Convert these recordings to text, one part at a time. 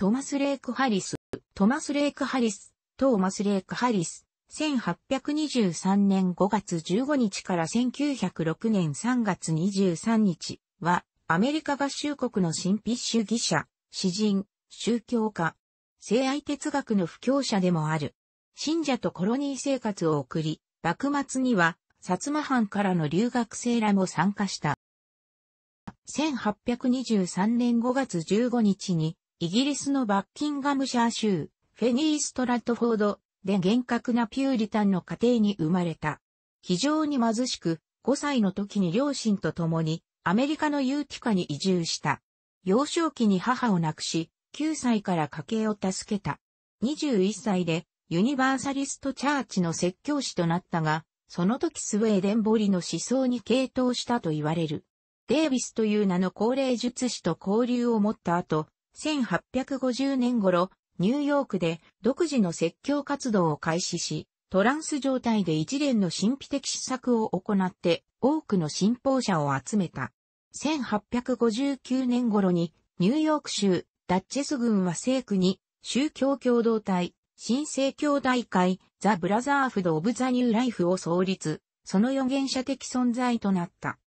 トマス・レイク・ハリス、トマス・レイク・ハリス、トーマス・レイク・ハリス、1823年5月15日から1906年3月23日は、アメリカ合衆国の神秘主義者、詩人、宗教家、性愛哲学の布教者でもある。信者とコロニー生活を送り、幕末には、薩摩藩からの留学生らも参加した。1823年5月15日に、イギリスのバッキンガムシャー州、フェニー・ストラットフォードで厳格なピューリタンの家庭に生まれた。非常に貧しく、5歳の時に両親と共にアメリカのユーティカに移住した。幼少期に母を亡くし、9歳から家計を助けた。21歳でユニバーサリストチャーチの説教師となったが、その時スウェーデンボリの思想に傾倒したと言われる。デービスという名の高齢術師と交流を持った後、1850年頃、ニューヨークで独自の説教活動を開始し、トランス状態で一連の神秘的施策を行って多くの信奉者を集めた。1859年頃にニューヨーク州ダッチェス軍は政区に宗教共同体、新生教大会、ザ・ブラザーフド・オブ・ザ・ニュー・ライフを創立、その予言者的存在となった。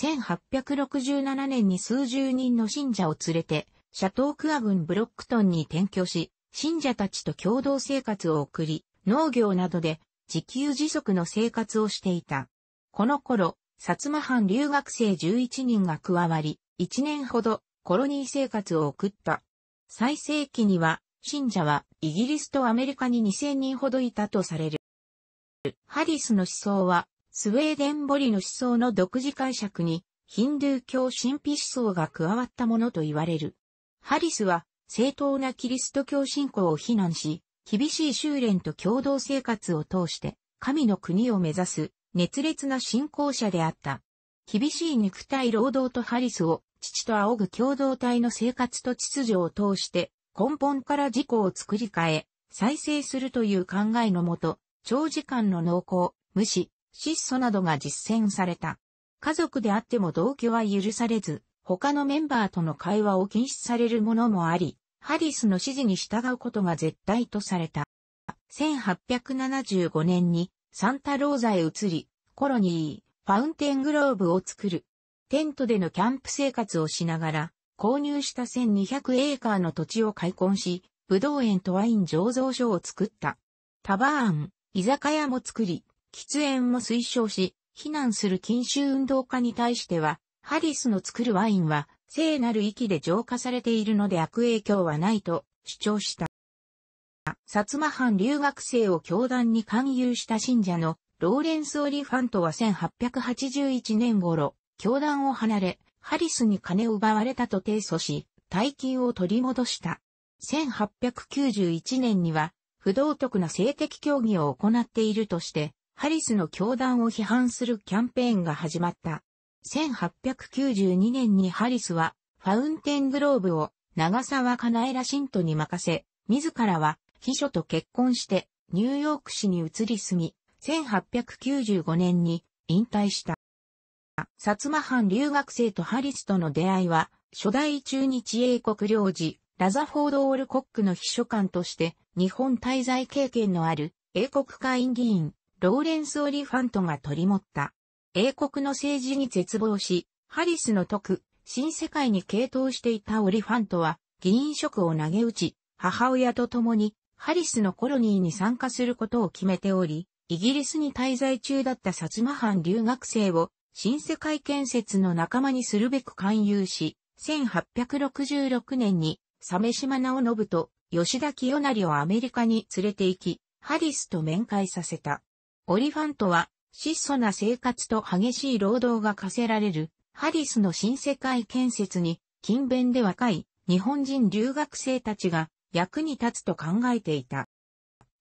1867年に数十人の信者を連れて、シャトークア郡ブロックトンに転居し、信者たちと共同生活を送り、農業などで自給自足の生活をしていた。この頃、薩摩藩留学生11人が加わり、1年ほどコロニー生活を送った。最盛期には、信者はイギリスとアメリカに2000人ほどいたとされる。ハリスの思想は、スウェーデンボリの思想の独自解釈に、ヒンドゥー教神秘思想が加わったものと言われる。ハリスは正当なキリスト教信仰を非難し、厳しい修練と共同生活を通して神の国を目指す熱烈な信仰者であった。厳しい肉体労働とハリスを父と仰ぐ共同体の生活と秩序を通して根本から自己を作り変え、再生するという考えのもと、長時間の濃厚、無視、質素などが実践された。家族であっても同居は許されず、他のメンバーとの会話を禁止されるものもあり、ハリスの指示に従うことが絶対とされた。1875年にサンタローザへ移り、コロニー、ファウンテングローブを作る。テントでのキャンプ生活をしながら、購入した1200エーカーの土地を開墾し、ブドウ園とワイン醸造所を作った。タバーン、居酒屋も作り、喫煙も推奨し、避難する禁酒運動家に対しては、ハリスの作るワインは、聖なる域で浄化されているので悪影響はないと主張した。薩摩藩留学生を教団に勧誘した信者のローレンス・オリファントは1881年頃、教団を離れ、ハリスに金を奪われたと提訴し、大金を取り戻した。1891年には、不道徳な性的教義を行っているとして、ハリスの教団を批判するキャンペーンが始まった。1892年にハリスはファウンテングローブを長沢かなえら信徒に任せ、自らは秘書と結婚してニューヨーク市に移り住み、1895年に引退した。薩摩藩留学生とハリスとの出会いは、初代中日英国領事、ラザフォード・オールコックの秘書官として、日本滞在経験のある英国会議員、ローレンス・オリファントが取り持った。英国の政治に絶望し、ハリスの徳、新世界に傾倒していたオリファントは、議員職を投げ打ち、母親と共に、ハリスのコロニーに参加することを決めており、イギリスに滞在中だった薩摩藩留学生を、新世界建設の仲間にするべく勧誘し、1866年に、サメ島直信と吉田清成をアメリカに連れて行き、ハリスと面会させた。オリファントは質素な生活と激しい労働が課せられる、ハリスの新世界建設に、勤勉で若い日本人留学生たちが役に立つと考えていた。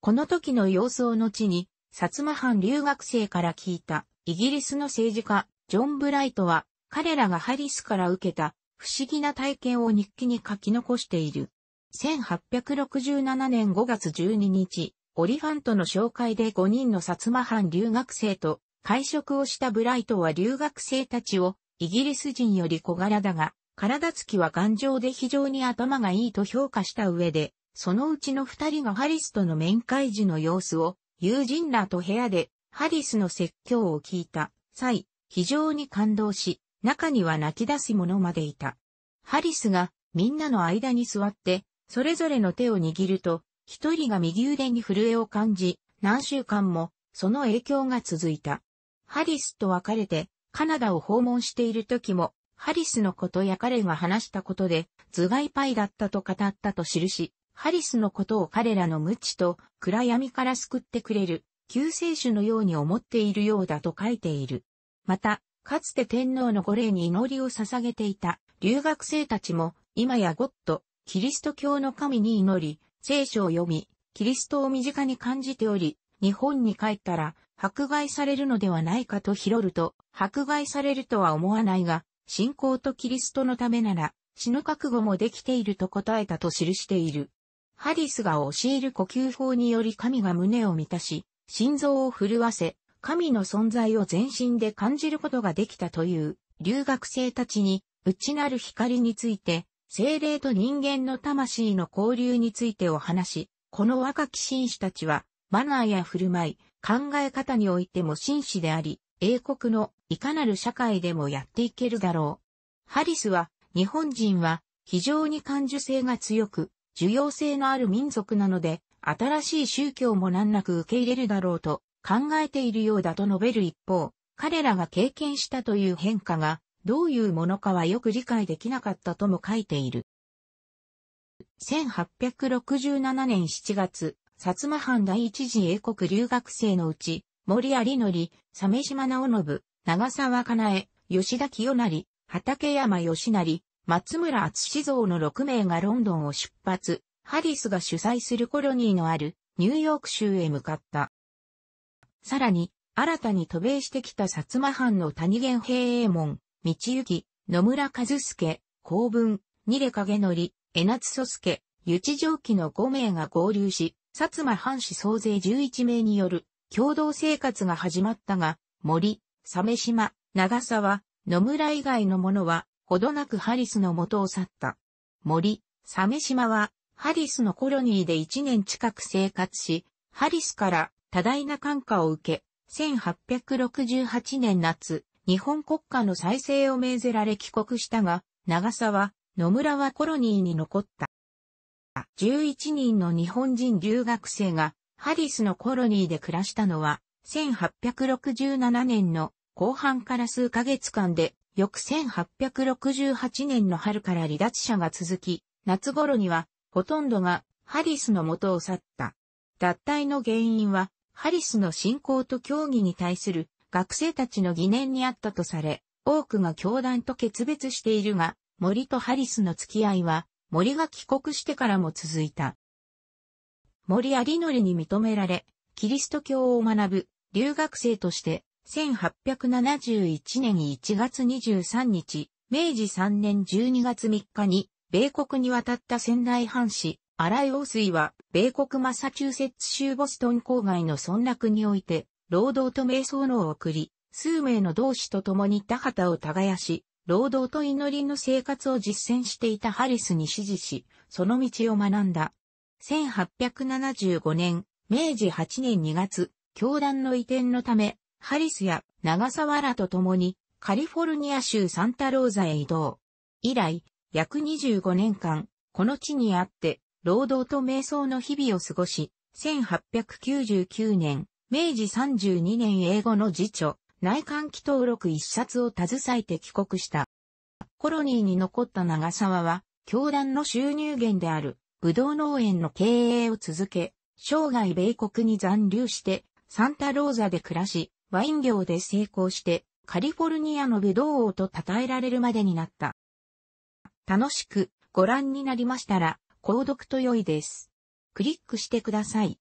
この時の様子を後に、薩摩藩留学生から聞いたイギリスの政治家、ジョン・ブライトは、彼らがハリスから受けた不思議な体験を日記に書き残している。1867年5月12日、オリファントの紹介で5人の薩摩藩留学生と会食をしたブライトは留学生たちをイギリス人より小柄だが、体つきは頑丈で非常に頭がいいと評価した上で、そのうちの二人がハリスとの面会時の様子を友人らと部屋でハリスの説教を聞いた際、非常に感動し、中には泣き出す者までいた。ハリスがみんなの間に座って、それぞれの手を握ると、一人が右腕に震えを感じ、何週間もその影響が続いた。ハリスと別れてカナダを訪問している時も、ハリスのことや彼が話したことで頭蓋パイだったと語ったと記し、ハリスのことを彼らの無知と暗闇から救ってくれる救世主のように思っているようだと書いている。また、かつて天皇の御霊に祈りを捧げていた留学生たちも、今やゴッド、キリスト教の神に祈り、聖書を読み、キリストを身近に感じており、日本に帰ったら、迫害されるのではないかと拾ると、迫害されるとは思わないが、信仰とキリストのためなら、死ぬ覚悟もできていると答えたと記している。ハリスが教える呼吸法により神が胸を満たし、心臓を震わせ、神の存在を全身で感じることができたという留学生たちに、内なる光について精霊と人間の魂の交流についてお話し、この若き紳士たちは、マナーや振る舞い、考え方においても紳士であり、英国のいかなる社会でもやっていけるだろう。ハリスは、日本人は非常に感受性が強く、需要性のある民族なので、新しい宗教も難なく受け入れるだろうと考えているようだと述べる一方、彼らが経験したという変化がどういうものかはよく理解できなかったとも書いている。1867年7月、薩摩藩第一次英国留学生のうち、森有則、鮫島直信、長沢かなえ、吉田清成、畠山義成、松村厚蔵の6名がロンドンを出発、ハリスが主催するコロニーのあるニューヨーク州へ向かった。さらに、新たに渡米してきた薩摩藩の谷原平衛門、道行、野村和助、公文、二れ影則、江夏祖助、湯地上記の5名が合流し、薩摩藩士総勢11名による共同生活が始まったが、森、鮫島、長沢、野村以外の者は、ほどなくハリスの元を去った。森、鮫島は、ハリスのコロニーで1年近く生活し、ハリスから多大な感化を受け、1868年夏、日本国家の再生を命ぜられ帰国したが、長沢、野村はコロニーに残った。11人の日本人留学生がハリスのコロニーで暮らしたのは1867年の後半から数ヶ月間で翌1868年の春から離脱者が続き夏頃にはほとんどがハリスの元を去った。脱退の原因はハリスの信仰と教義に対する学生たちの疑念にあったとされ、多くが教団と決別しているが、森とハリスの付き合いは、森が帰国してからも続いた。森有則に認められ、キリスト教を学ぶ留学生として、1871年1月23日、明治3年12月3日に、米国に渡った仙台藩士、荒井王水は、米国マサチューセッツ州ボストン郊外の村落において、労働と瞑想のを送り、数名の同志と共に田畑を耕し、労働と祈りの生活を実践していたハリスに指示し、その道を学んだ。1875年、明治8年2月、教団の移転のため、ハリスや長沢らと共にカリフォルニア州サンタローザへ移動。以来、約25年間、この地にあって、労働と瞑想の日々を過ごし、1899年、明治32年英語の辞書、内観記登録一冊を携えて帰国した。コロニーに残った長沢は、教団の収入源である、武道農園の経営を続け、生涯米国に残留して、サンタローザで暮らし、ワイン業で成功して、カリフォルニアの武道王と称えられるまでになった。楽しくご覧になりましたら、購読と良いです。クリックしてください。